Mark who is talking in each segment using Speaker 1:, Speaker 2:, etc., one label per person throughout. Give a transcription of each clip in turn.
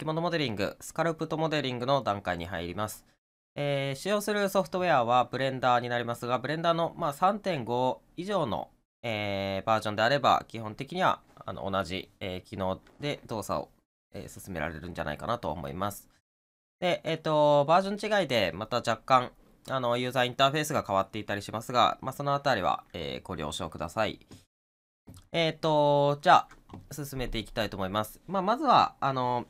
Speaker 1: 着物モデリング、スカルプトモデリングの段階に入ります。えー、使用するソフトウェアはブレンダーになりますが、ブレンダーの、まあ、3.5以上の、えー、バージョンであれば、基本的にはあの同じ、えー、機能で動作を、え進められるんじゃないかなと思います。で、えっ、と、バージョン違いでまた若干あのユーザーインターフェースが変わっていたりしますが、まあ、そのあたりは、えご了承ください。えっ、と、じゃあ、進めていきたいと思います。まあ、まずは、あの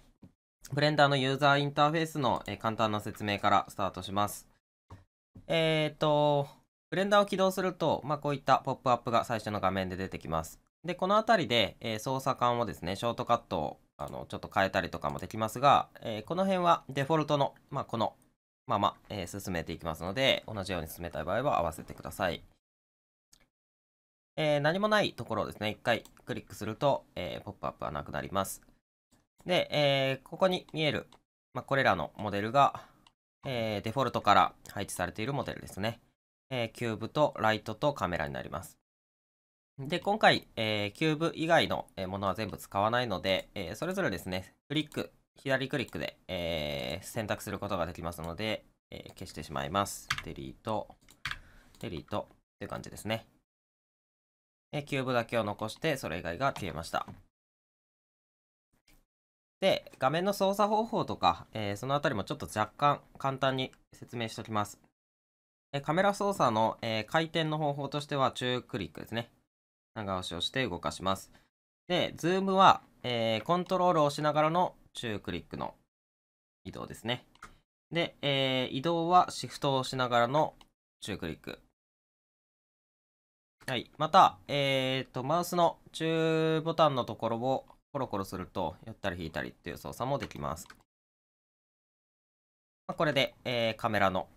Speaker 1: ブレンダーのユーザーインターフェースの、え簡単な説明からスタートします。えっ、ー、と、ブレンダーを起動すると、まあ、こういったポップアップが最初の画面で出てきます。で、この辺りで、えー、操作感をですね、ショートカットをあのちょっと変えたりとかもできますが、えー、この辺はデフォルトの、まあ、このまま、え進めていきますので、同じように進めたい場合は合わせてください。え何もないところをですね、一回クリックすると、えポップアップはなくなります。で、えー、ここに見える、まあ、これらのモデルが、えー、デフォルトから配置されているモデルですね。えー、キューブとライトとカメラになります。で、今回、えー、キューブ以外のものは全部使わないので、えー、それぞれですね、クリック、左クリックで、えー、選択することができますので、え消してしまいます。デリート、デリートという感じですね。キューブだけを残して、それ以外が消えました。で、画面の操作方法とか、えー、そのあたりもちょっと若干簡単に説明しておきます。えカメラ操作の、えー、回転の方法としては中クリックですね。長押しをして動かします。で、ズームは、えー、コントロールをしながらの中クリックの移動ですね。で、え移動はシフトを押しながらの中クリック。はい。また、えっ、と、マウスの中ボタンのところをコロコロすると、やったり引いたりっていう操作もできます。まあ、これで、えー、カメラの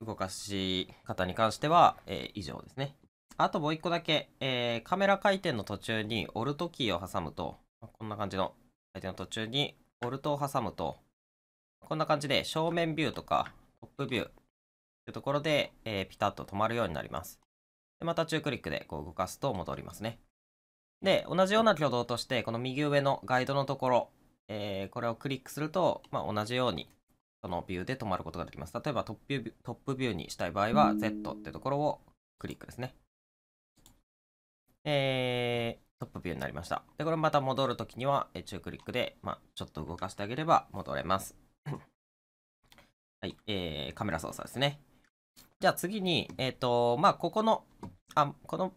Speaker 1: 動かし方に関しては、えー、以上ですね。あともう一個だけ、えー、カメラ回転の途中にオルトキーを挟むと、こんな感じの回転の途中にオルトを挟むと、こんな感じで正面ビューとかトップビューというところで、えー、ピタッと止まるようになります。でまた中クリックでこう動かすと戻りますね。で、同じような挙動として、この右上のガイドのところ、えー、これをクリックすると、まあ、同じように、そのビューで止まることができます。例えばトップビュー、トップビューにしたい場合は、Z ってところをクリックですね。えー、トップビューになりました。で、これまた戻るときには、えー、中クリックで、まあ、ちょっと動かしてあげれば戻れます。はい、えー、カメラ操作ですね。じゃあ次に、えっ、ー、と、まあ、ここの、あ、この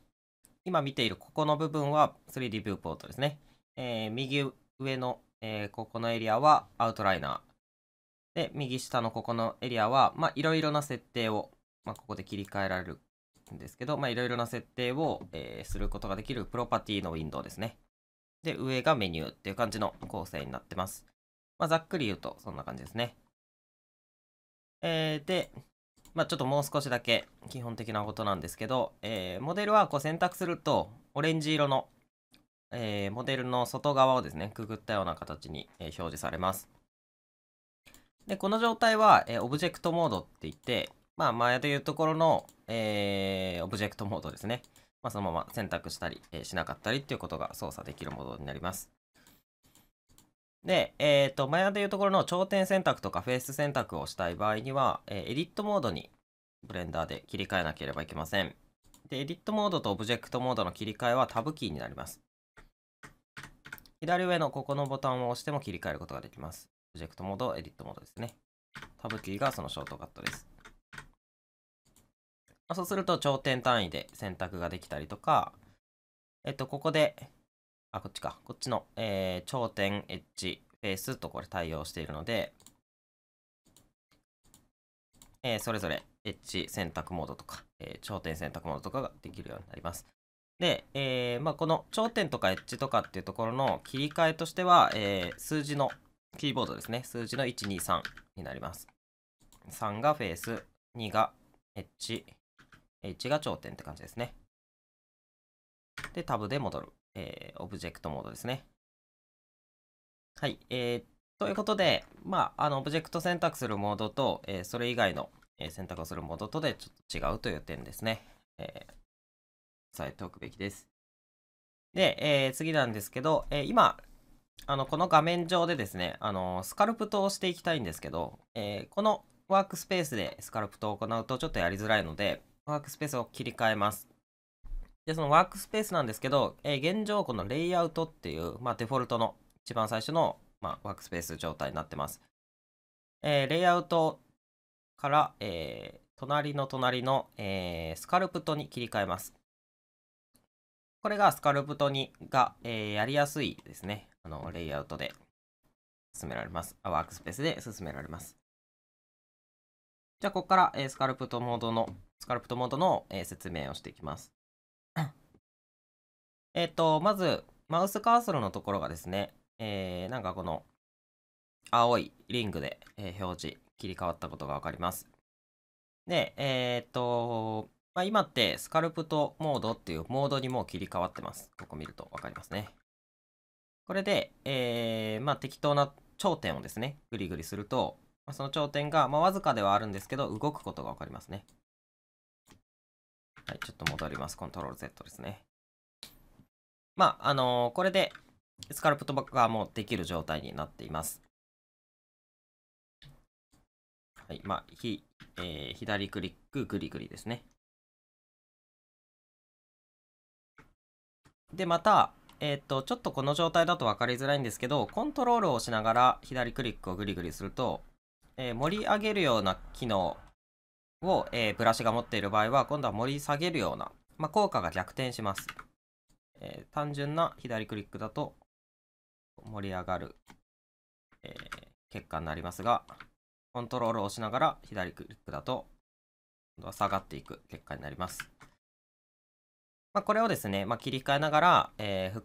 Speaker 1: 今見ているここの部分は 3D ビューポートですね。えー、右上の、えー、ここのエリアはアウトライナー。で、右下のここのエリアは、まあ、いろいろな設定を、まあ、ここで切り替えられるんですけど、まあ、いろいろな設定を、えー、することができるプロパティのウィンドウですね。で、上がメニューっていう感じの構成になってます。まあ、ざっくり言うと、そんな感じですね。えー、で、まあ、ちょっともう少しだけ基本的なことなんですけど、えー、モデルワークを選択すると、オレンジ色の、えー、モデルの外側をですね、くぐったような形に、えー、表示されます。で、この状態は、えオブジェクトモードって言って、まあ、前でいうところの、えオブジェクトモードですね。まあ、そのまま選択したり、えしなかったりっていうことが操作できるモードになります。で、えっ、ー、と、マヤでいうところの頂点選択とかフェース選択をしたい場合には、えー、エディットモードにブレンダーで切り替えなければいけません。で、エディットモードとオブジェクトモードの切り替えはタブキーになります。左上のここのボタンを押しても切り替えることができます。オブジェクトモード、エディットモードですね。タブキーがそのショートカットです。そうすると頂点単位で選択ができたりとか、えっと、ここであ、こっちか。こっちの、えー、頂点エッジフェースとこれ対応しているので、えー、それぞれエッジ選択モードとか、えー、頂点選択モードとかができるようになります。で、えーまあ、この頂点とかエッジとかっていうところの切り替えとしては、えー、数字のキーボードですね。数字の123になります。3がフェース、2がエッジ、ジが頂点って感じですね。で、タブで戻る。えー、オブジェクトモードですね。はい。えー、ということで、まあ、あの、オブジェクト選択するモードと、えー、それ以外の、え選択をするモードとでちょっと違うという点ですね。えー、さえておくべきです。で、え次なんですけど、え今、あの、この画面上でですね、あの、スカルプトをしていきたいんですけど、えこのワークスペースでスカルプトを行うとちょっとやりづらいので、ワークスペースを切り替えます。で、そのワークスペースなんですけど、えー、現状このレイアウトっていう、まあ、デフォルトの一番最初の、まあ、ワークスペース状態になってます。えー、レイアウトから、えー、隣の隣の、えスカルプトに切り替えます。これがスカルプトにが、えやりやすいですね。あの、レイアウトで進められます。あワークスペースで進められます。じゃあ、ここから、えスカルプトモードの、スカルプトモードの、え説明をしていきます。えっと、まず、マウスカーソルのところがですね、えー、なんかこの、青いリングで、えー、表示、切り替わったことがわかります。で、えー、っと、まあ、今ってスカルプトモードっていうモードにもう切り替わってます。ここ見るとわかりますね。これで、えー、まあ、適当な頂点をですね、グリグリすると、まあ、その頂点が、まあ、わずかではあるんですけど、動くことがわかりますね。はい、ちょっと戻ります。コントロール Z ですね。まあ、あのー、これでスカルプトバックがもうできる状態になっています。はい、まあ、ひ、えー、左クリック、グリグリですね。で、また、えっ、と、ちょっとこの状態だと分かりづらいんですけど、コントロールをしながら左クリックをグリグリすると、えー、盛り上げるような機能を、えー、ブラシが持っている場合は、今度は盛り下げるような、まあ、効果が逆転します。えー、単純な左クリックだと盛り上がる、えー、結果になりますが、コントロールを押しながら左クリックだと、今度は下がっていく結果になります。まあ、これをですね、まあ、切り替えながら、えー、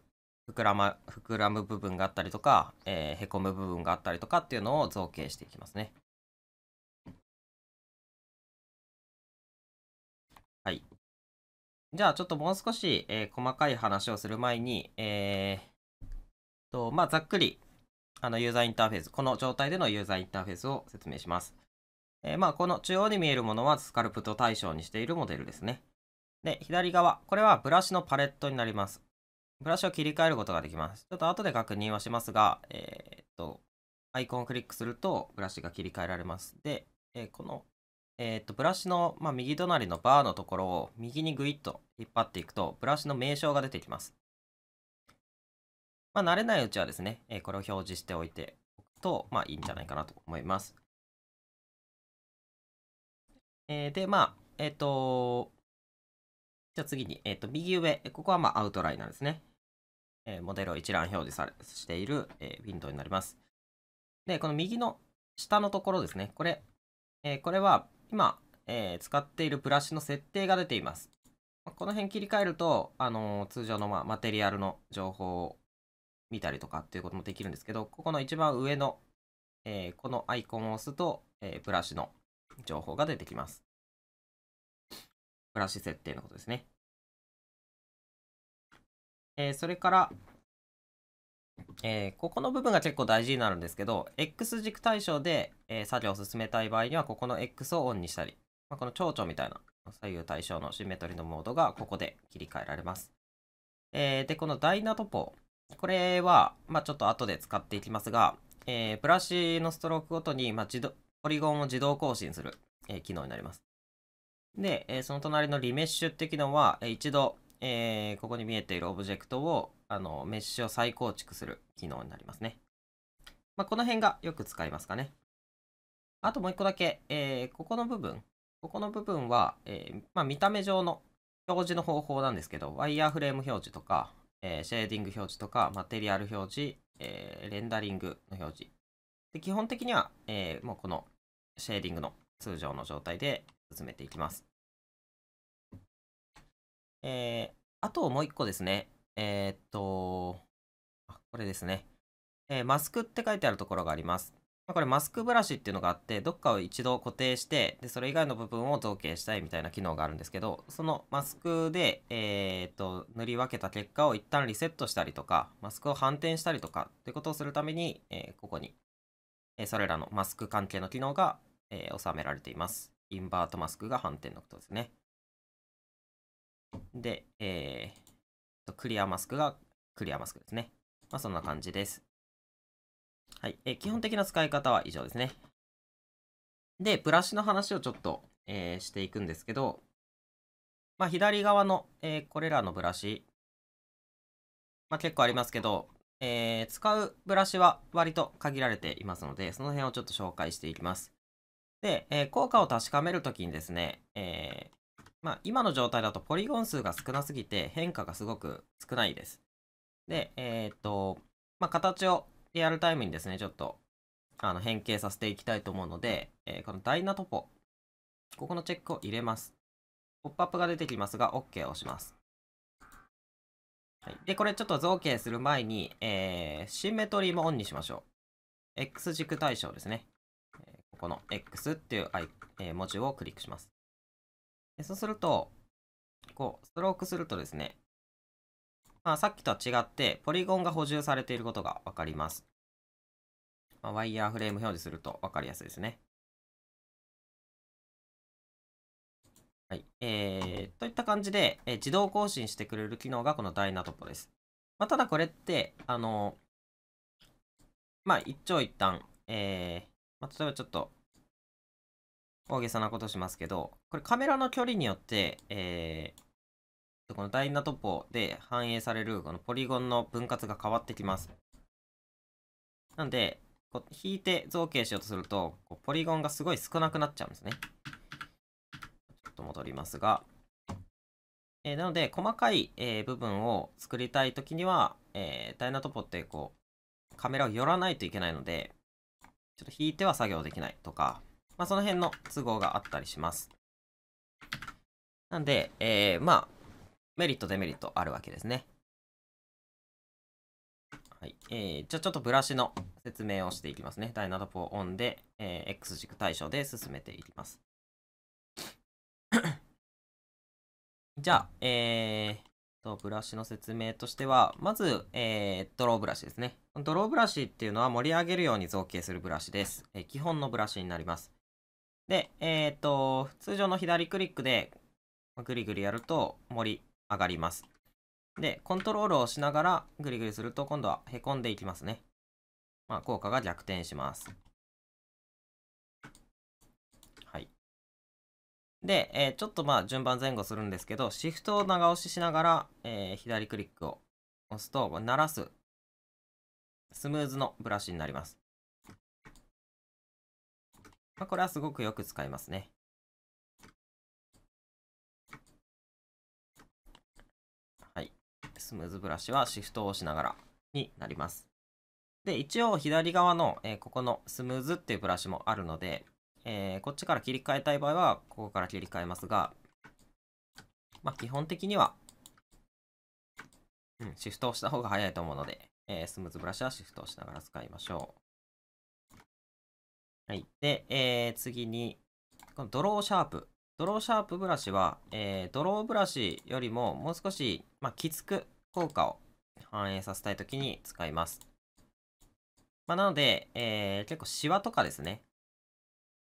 Speaker 1: 膨らま、膨らむ部分があったりとか、えー、へこむ部分があったりとかって
Speaker 2: いうのを造形していきますね。
Speaker 1: じゃあちょっともう少し、えー、細かい話をする前に、えー、と、まあ、ざっくり、あの、ユーザーインターフェース、この状態でのユーザーインターフェースを説明します。えー、まあ、この中央に見えるものはスカルプと対象にしているモデルですね。で、左側、これはブラシのパレットになります。ブラシを切り替えることができます。ちょっと後で確認はしますが、えー、っと、アイコンをクリックすると、ブラシが切り替えられます。で、えー、このえっ、ー、と、ブラシの、まあ、右隣のバーのところを右にぐいっと引っ張っていくと、ブラシの名称が出てきます。まあ、慣れないうちはですね、えー、これを表示しておいておくと、まあ、い
Speaker 2: いんじゃないかなと思います。えー、で、まあ、
Speaker 1: えっ、と、じゃあ次に、えっ、と、右上、ここはまあアウトライナーですね。えモデルを一覧表示されしている、えウィンドウになります。で、この右の下のところですね。これ、えこれは今、えー、使っているブラシの設定が出ています。この辺切り替えると、あのー、通常の、まあ、マテリアルの情報を見たりとかっていうこともできるんですけど、ここの一番上の、えー、このアイコンを押すと、えブラシの情報が出てきます。
Speaker 2: ブラシ設定のことですね。えそ
Speaker 1: れから、えー、ここの部分が結構大事になるんですけど、X 軸対象で、えー、作業を進めたい場合には、ここの X をオンにしたり、まあ、この蝶々みたいな左右対称のシンメトリのモードがここで切り替えられます。えー、で、このダイナトポ、これは、まあ、ちょっと後で使っていきますが、えー、ブラシのストロークごとに、まあ、自動ポリゴンを自動更新する、え機能になります。で、えその隣のリメッシュって機能は、えー、一度、えー、ここに見えているオブジェクトを、あの、メッシュを再構築する機能になりますね。まあ、この辺がよく使いますかね。あともう一個だけ、えー、ここの部分、ここの部分は、えー、まあ、見た目上の表示の方法なんですけど、ワイヤーフレーム表示とか、えー、シェーディング表示とか、マテリアル表示、えー、レンダリングの表示。で基本的には、えー、もうこのシェーディングの通常の状態で進めていきます。えー、あともう一個ですね。えー、っと、あ、これですね。えー、マスクって書いてあるところがあります。これマスクブラシっていうのがあって、どっかを一度固定して、で、それ以外の部分を造形したいみたいな機能があるんですけど、そのマスクで、えー、っと、塗り分けた結果を一旦リセットしたりとか、マスクを反転したりとかってことをするために、えここに、えそれらのマスク関係の機能が、え収められています。インバートマスクが反転のことですね。で、えー、とクリアマスクがクリアマスクですね。まあ、そんな感じです。はい、えー、基本的な使い方は以上ですね。で、ブラシの話をちょっと、えー、していくんですけど、まあ、左側の、えー、これらのブラシ、まあ、結構ありますけど、えー、使うブラシは割と限られていますので、その辺をちょっと紹介していきます。で、えー、効果を確かめるときにですね、えー、まあ、今の状態だとポリゴン数が少なすぎて変化がすごく少ないです。で、えー、っと、まあ、形をリアルタイムにですね、ちょっとあの変形させていきたいと思うので、えー、このダイナトポ、ここのチェックを入れます。ポップアップが出てきますが、OK を押します。はい、で、これちょっと造形する前に、えー、シンメトリーもオンにしましょう。X 軸対象ですね。えここの X っていうえ文字をクリックします。そうすると、こう、ストロークするとですね、まあ、さっきとは違って、ポリゴンが補充されていることがわかります。まあ、ワイヤーフレーム表示するとわかりやすいですね。はい。えー、といった感じで、えー、自動更新してくれる機能がこのダイナトポです。まあ、ただこれって、あのー、まあ、一長一短、えー、まあ、例えばちょっと、大げさなことしますけど、これカメラの距離によって、えー、このダイナトポで反映されるこのポリゴンの分割が変わってきます。なんで、こう引いて造形しようとすると、こうポリゴンがすごい少なくなっちゃうんですね。ちょっと戻りますが。えー、なので、細かい、えー、部分を作りたいときには、えー、ダイナトポってこう、カメラを寄らないといけないので、ちょっと引いては作業できないとか、まあ、その辺の都合があったりします。なんで、えー、まあ、メリット、デメリットあるわけですね。はい。えー、じゃあちょっとブラシの説明をしていきますね。ダイナドポオンで、えー、X 軸対象で進めていきます。じゃあ、えー、と、ブラシの説明としては、まず、えー、ドローブラシですね。ドローブラシっていうのは盛り上げるように造形するブラシです。えー、基本のブラシになります。で、えっ、と、通常の左クリックで、グリグリやると盛り上がります。で、コントロールをしながらグリグリすると今度はへこんでいきますね。まあ、効果が逆転します。はい。で、えー、ちょっとまあ順番前後するんですけど、シフトを長押ししながら、えー、左クリックを押すと、鳴らす、スムーズのブラシになります。
Speaker 2: まあ、これはすごくよく使いますね。
Speaker 1: はい。スムーズブラシはシフトを押しながらになります。で、一応左側の、えー、ここのスムーズっていうブラシもあるので、えー、こっちから切り替えたい場合は、ここから切り替えますが、まあ、基本的には、うん、シフトをした方が早いと思うので、えー、スムーズブラシはシフトをしながら使いましょう。はい。で、えー、次に、このドローシャープ。ドローシャープブラシは、えー、ドローブラシよりももう少し、まあ、きつく効果を反映させたいときに使います。まあ、なので、えー、結構シワとかですね。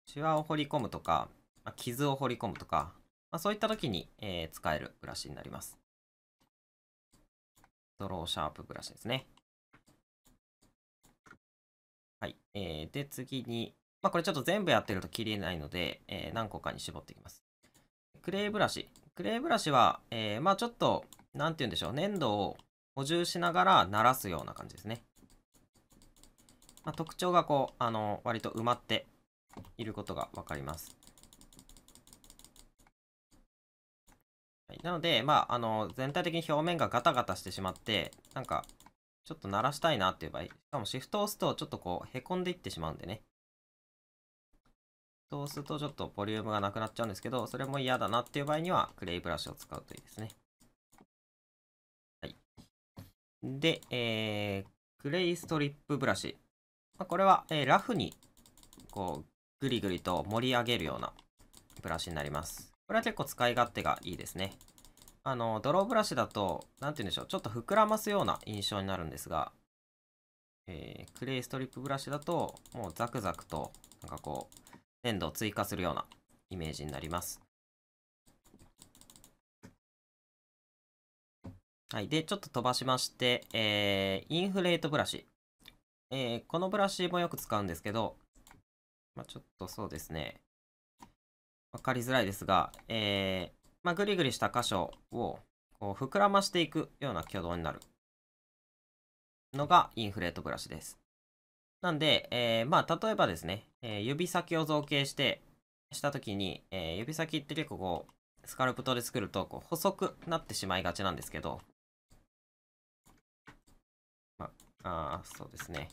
Speaker 1: シワを彫り込むとか、まあ、傷を彫り込むとか、まあ、そういったときに、えー、使えるブラシになります。ドローシャープブラシですね。はい。えー、で、次に、まあ、これちょっと全部やってると切れないので、えー、何個かに絞っていきます。クレーブラシ。クレーブラシは、えー、まあちょっと、なんて言うんでしょう、粘土を補充しながら鳴らすような感じですね。まあ、特徴がこう、あの、割と埋まっていることがわかります。はい、なので、まあ、あの、全体的に表面がガタガタしてしまって、なんか、ちょっと鳴らしたいなっていう場合、しかもシフトを押すと、ちょっとこう、へこんでいってしまうんでね。そうするとちょっとボリュームがなくなっちゃうんですけど、それも嫌だなっていう場合には、クレイブラシを使うといいですね。はい。で、えー、クレイストリップブラシ。まあ、これは、えー、ラフに、こう、ぐりぐりと盛り上げるようなブラシになります。これは結構使い勝手がいいですね。あの、ドローブラシだと、なんて言うんでしょう、ちょっと膨らますような印象になるんですが、えー、クレイストリップブラシだと、もうザクザクと、なんかこう、粘土を追加するようなイメージになります。はい。で、ちょっと飛ばしまして、えー、インフレートブラシ。えー、このブラシもよく使うんですけど、まあ、ちょっとそうですね。わかりづらいですが、えー、まあ、ぐりぐりした箇所を、こう、膨らましていくような挙動になるのがインフレートブラシです。なんで、えー、まあ、例えばですね、えー、指先を造形してした時に、えー、指先って結構こうスカルプトで作るとこう細くなってしまいがちなんですけど、まあ、あそうですね、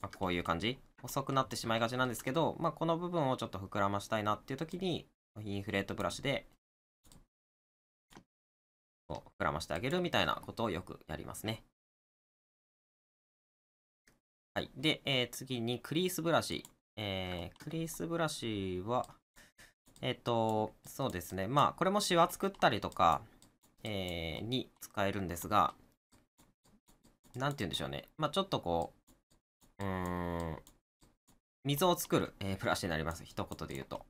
Speaker 1: まあ、こういう感じ細くなってしまいがちなんですけど、まあ、この部分をちょっと膨らましたいなっていう時にインフレートブラシで膨らましてあげるみたいなことをよくやりますね。はい。で、えー、次にクリースブラシ。えー、クリースブラシは、えっ、ー、と、そうですね。まあ、これもシワ作ったりとか、えー、に使えるんですが、なんて言うんでしょうね。まあ、ちょっとこう、うーん、溝を作る、えー、ブラシになります。一言で言うと。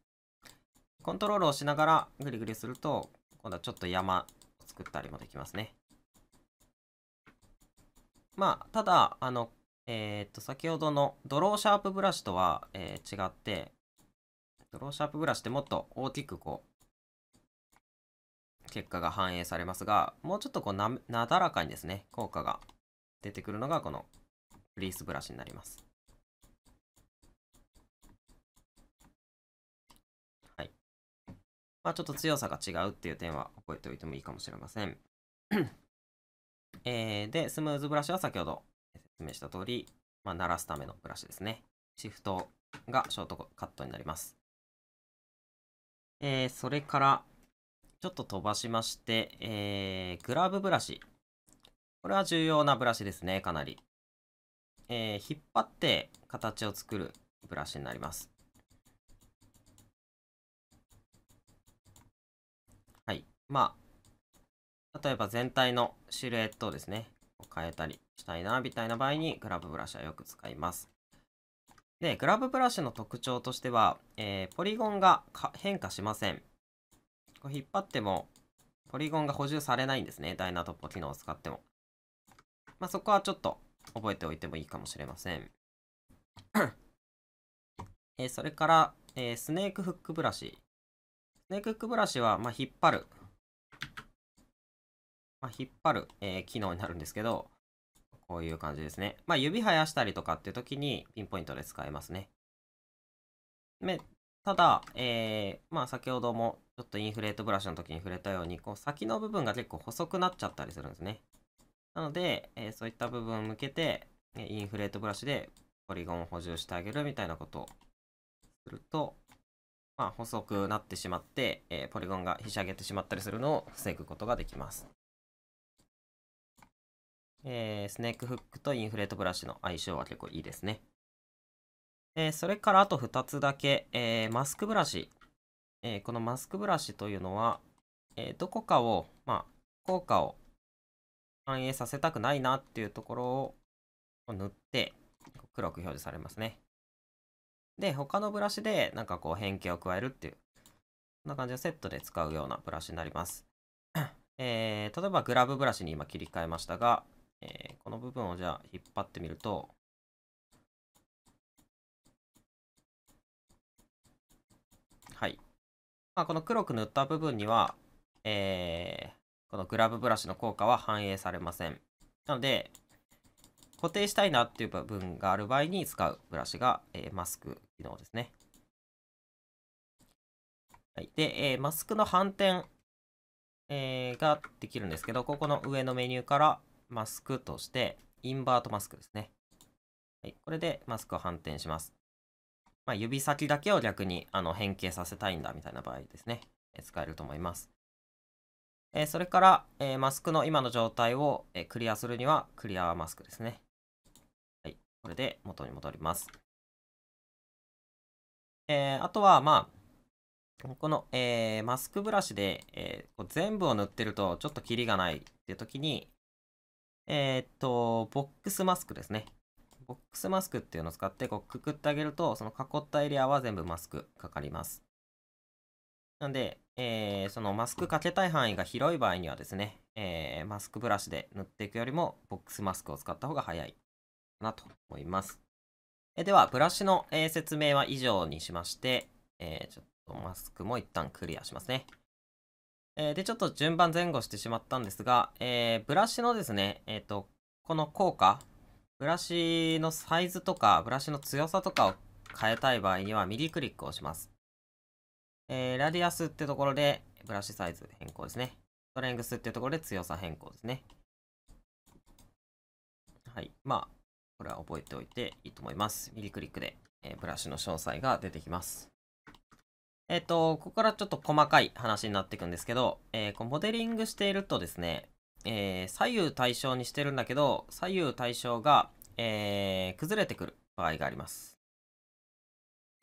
Speaker 1: コントロールをしながらグリグリすると、今度はちょっと山を作ったりもできますね。まあ、ただ、あの、えー、っと、先ほどのドローシャープブラシとは、えー、違って、ドローシャープブラシってもっと大きくこう、結果が反映されますが、もうちょっとこうな、なだらかにですね、効果が出てくるのがこのフリースブラシになります。
Speaker 2: はい。まあちょっと
Speaker 1: 強さが違うっていう点は覚えておいてもいいかもしれません。えー、で、スムーズブラシは先ほど明した通り、まあ、鳴らすためのブラシですね。シフトがショートカットになります。えー、それから、ちょっと飛ばしまして、えー、グラブブラシ。これは重要なブラシですね、かなり。えー、引っ張って形を作るブラシになります。はい。まあ、例えば全体のシルエットをですね、変えたりしたいな、みたいな場合にグラブブラシはよく使います。で、グラブブラシの特徴としては、えー、ポリゴンが変化しません。こう引っ張っても、ポリゴンが補充されないんですね。ダイナトップ機能を使っても。まあ、そこはちょっと覚えておいてもいいかもしれません。えー、それから、えー、スネークフックブラシ。スネークフックブラシは、まあ、引っ張る。まあ、引っ張る、えー、機能になるんですけど、こういう感じですね。まあ、指生やしたりとかっていう時にピンポイントで使えますね。でただ、えー、まあ、先ほどもちょっとインフレートブラシの時に触れたように、こう先の部分が結構細くなっちゃったりするんですね。なので、えー、そういった部分を向けて、インフレートブラシでポリゴンを補充してあげるみたいなことをすると、まあ、細くなってしまって、えー、ポリゴンがひしゃげてしまったりするのを防ぐことができます。えー、スネークフックとインフレートブラシの相性は結構いいですね。えー、それからあと2つだけ、えー、マスクブラシ。えこのマスクブラシというのは、えどこかを、まあ、効果を反映させたくないなっていうところを塗って、黒く表示されますね。で、他のブラシでなんかこう変形を加えるっていう、こんな感じのセットで使うようなブラシになります。え例えばグラブブラシに今切り替えましたが、えー、この部分をじゃあ引っ張ってみると、はい。まあ、この黒く塗った部分には、えー、このグラブブラシの効果は反映されません。なので、固定したいなっていう部分がある場合に使うブラシが、えー、マスク機能ですね。はい、で、えー、マスクの反転、えー、ができるんですけど、ここの上のメニューから、マスクとして、インバートマスクですね。はい、これでマスクを反転します。まあ、指先だけを逆にあの変形させたいんだみたいな場合ですね、え使えると思います。えー、それから、えー、マスクの今の状態を、えクリアするには、クリアマスクですね。はい、これで元に戻ります。えー、あとは、まあ、この、えー、マスクブラシで、えー、全部を塗ってるとちょっとキリがないっていう時に、えー、っと、ボックスマスクですね。ボックスマスクっていうのを使って、こう、くくってあげると、その囲ったエリアは全部マスクかかります。なんで、えー、そのマスクかけたい範囲が広い場合にはですね、えー、マスクブラシで塗っていくよりも、ボックスマスクを使った方が早いなと思います。えでは、ブラシの、え説明は以上にしまして、えちょっとマスクも一旦クリアしますね。えー、で、ちょっと順番前後してしまったんですが、えー、ブラシのですね、えっ、ー、と、この効果、ブラシのサイズとか、ブラシの強さとかを変えたい場合には、右クリックをします。えラディアスってところで、ブラシサイズ変更ですね。ストレングスってところで強さ変更ですね。はい。まあ、これは覚えておいていいと思います。右クリックで、えブラシの詳細が出てきます。えっ、と、ここからちょっと細かい話になっていくんですけど、えー、こうモデリングしているとですね、えー、左右対称にしてるんだけど、左右対称が、えー、崩れてくる場合があります。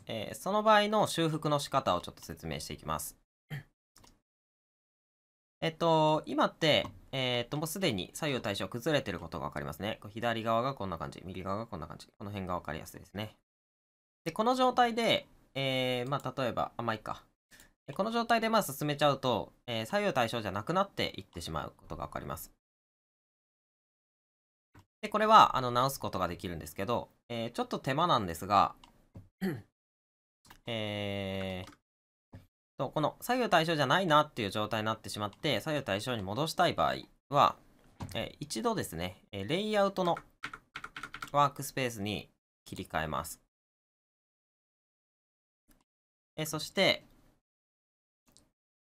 Speaker 1: えー、その場合の修復の仕方をちょっと説明していきます。えっと、今って、えー、っと、もうすでに左右対称崩れてることがわかりますね。左側がこんな感じ、右側がこんな感じ。この辺がわかりやすいですね。で、この状態で、えー、まあ、例えば、あ、まあ、いいか。この状態でまあ進めちゃうと、えー、左右対称じゃなくなっていってしまうことが分かります。で、これはあの直すことができるんですけど、えー、ちょっと手間なんですが、えー、と、この左右対称じゃないなっていう状態になってしまって、左右対称に戻したい場合は、えー、一度ですね、レイアウトのワークスペースに切り替えます。
Speaker 2: えそして、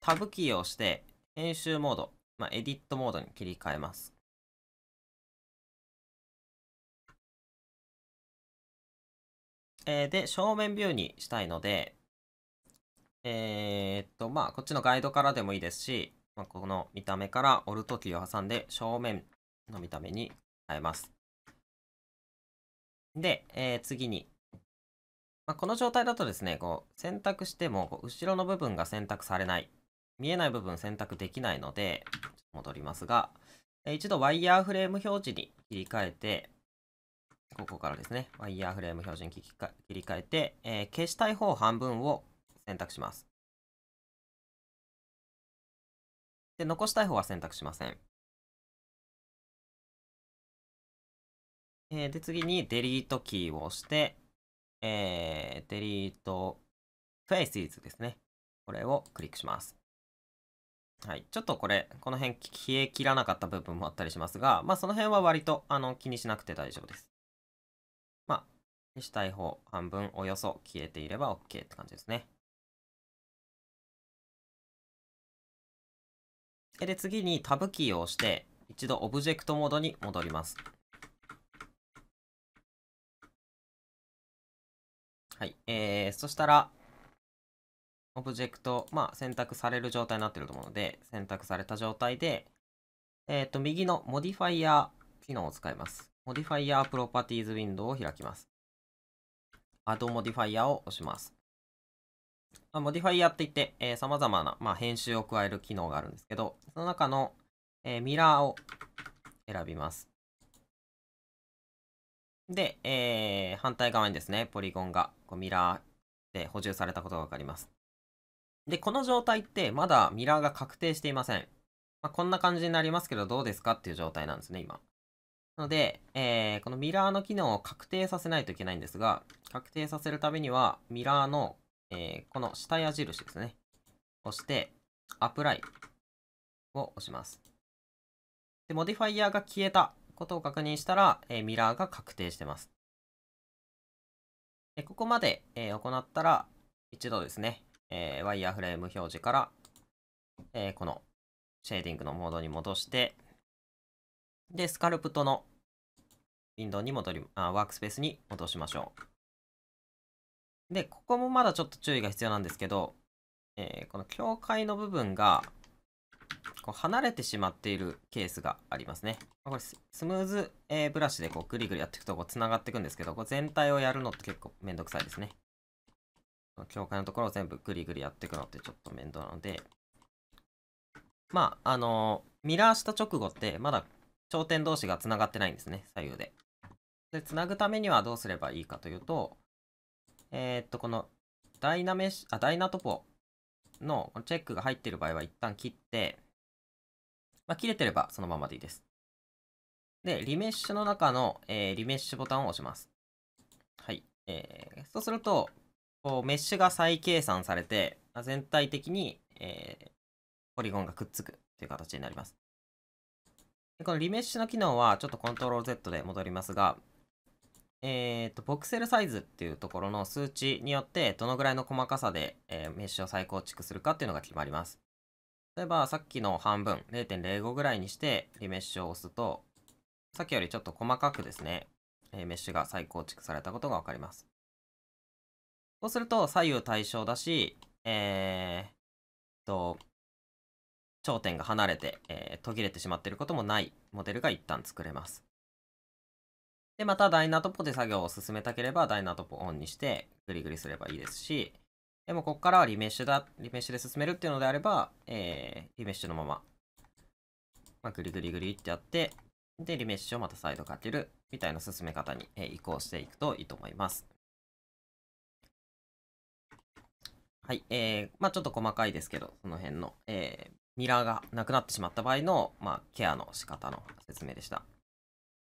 Speaker 2: タブキーを押して、編集モード、まあ、エディットモードに切り替えます。えー、で、
Speaker 1: 正面ビューにしたいので、えー、っと、まあ、こっちのガイドからでもいいですし、まあ、この見た目からオルトキーを挟んで、正面の見た目に変えます。で、えー、次に、まあ、この状態だとですね、こう選択してもこう後ろの部分が選択されない。見えない部分選択できないので、戻りますが、一度ワイヤーフレーム表示に切り替えて、ここからですね、ワイヤーフレーム表示に切り替えて、えー、消したい方半分を選択します。
Speaker 2: で、残したい方は選択しません。えー、で、次にデリートキーを押して、え
Speaker 1: ー、デリートフェイスイズですね。これをクリックします。はい。ちょっとこれ、この辺消えきらなかった部分もあったりしますが、まあその辺は割とあの気にしなくて大丈夫です。まあ、たい方、半分お
Speaker 2: よそ消えていれば OK って感じですね。で、次にタブキーを押して、一度オブジェクトモードに戻ります。
Speaker 1: はい。えー、そしたら、オブジェクト、まあ、選択される状態になってると思うので、選択された状態で、えっ、ー、と、右のモディファイヤー機能を使います。モディファイヤープロパティーズウィンドウを開きます。アドモディファイヤーを押します。まあ、モディファイヤーっていって、えー、様々な、まあ、編集を加える機能があるんですけど、その中の、えー、ミラーを選びます。で、えー、反対側にですね、ポリゴンがこうミラーで補充されたことがわかります。で、この状態ってまだミラーが確定していません。まあ、こんな感じになりますけど、どうですかっていう状態なんですね、今。なので、えー、このミラーの機能を確定させないといけないんですが、確定させるためには、ミラーの、えー、この下矢印ですね、押して、アプライを押します。で、モディファイヤーが消えたことを確認したら、えミラーが確定してます。えここまで、え行ったら、一度ですね、えワイヤーフレーム表示から、えこのシェーディングのモードに戻して、で、スカルプトのウィンドウに戻り、あワークスペースに戻しましょう。で、ここもまだちょっと注意が必要なんですけど、えー、この境界の部分が、こう離れてしまっているケースがありますね。これスムーズ、えー、ブラシでこうグリグリやっていくとこう繋がっていくんですけど、こう全体をやるのって結構めんどくさいですね。境界のところを全部グリグリやっていくのってちょっと面倒なので、まあ、あのー、ミラーした直後ってまだ頂点同士が繋がってないんですね、左右で。で、繋ぐためにはどうすればいいかというと、えー、っと、このダイナメシ、あ、ダイナトポのチェックが入っている場合は一旦切って、まあ、切れてればそのままでいいです。で、リメッシュの中の、えー、リメッシュボタンを押します。はい。えー、そうすると、こうメッシュが再計算されて、全体的に、えー、ポリゴンがくっつくという形になります。でこのリメッシュの機能は、ちょっとコントロール Z で戻りますが、えっ、ー、と、ボクセルサイズっていうところの数値によって、どのぐらいの細かさで、えー、メッシュを再構築するかっていうのが決まります。例えば、さっきの半分、0.05ぐらいにして、リメッシュを押すと、さっきよりちょっと細かくですね、えー、メッシュが再構築されたことがわかります。そうすると、左右対称だし、えー、と、頂点が離れて、えー、途切れてしまっていることもないモデルが一旦作れます。で、またダイナートポで作業を進めたければ、ダイナートポオンにして、グリグリすればいいですし、でもここからはリメッシュだ、リメッシュで進めるっていうのであれば、えー、リメッシュのまま、まあ、グリグリグリってやって、で、リメッシュをまた再度かける、みたいな進め方に、え移行していくといいと思います。はい、えー、まあちょっと細かいですけど、その辺の、えー、ミラーがなくなってしまった場合の、まあ、ケアの仕方の説明でした。